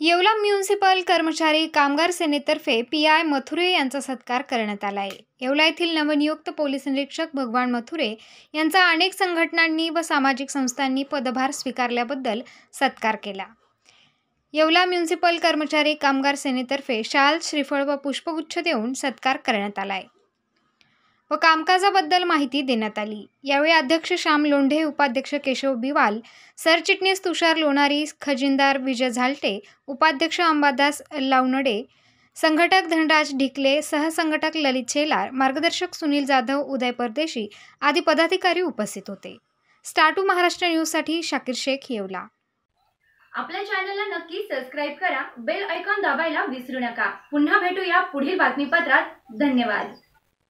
Yeola municipal कर्मचारी कामगार सेनेतर्फे P I मथुरे यांचा सत्कार करण्यात आला आहे येवला येथील नवनियुक्त पोलीस निरीक्षक भगवान मथुरे यांचा अनेक संघटनांनी व सामाजिक संस्थांनी पदभार स्वीकारल्याबद्दल सत्कार केला येवला म्युन्सिपल कर्मचारी कामगार सेनेतर्फे शाल श्रीफळ व पुष्पगुच्छ देऊन सत्कार करण्यात आला आहे व कामकाजाबद्दल माहिती देण्यात आली यावेळी अध्यक्ष श्याम लोंढे उपाध्यक्ष केशव बिवाल सरचिटणीस तुषार लोणारी खजिनदार विजय झालटे उपाध्यक्ष अंबादास लावनडे संघटक धनराज ढिकले सहसंघटक ललित शेलार मार्गदर्शक सुनील जाधव उदय परदेशी आदी पदाधिकारी उपस्थित होते स्टार्टू महाराष्ट्र न्यूजसाठी शाकीर शेख येवला आपल्या चॅनलला नक्की सबस्क्राईब करा बेल ऐकॉन दाबायला विसरू नका पुन्हा भेटूया पुढील बातमीपत्रात धन्यवाद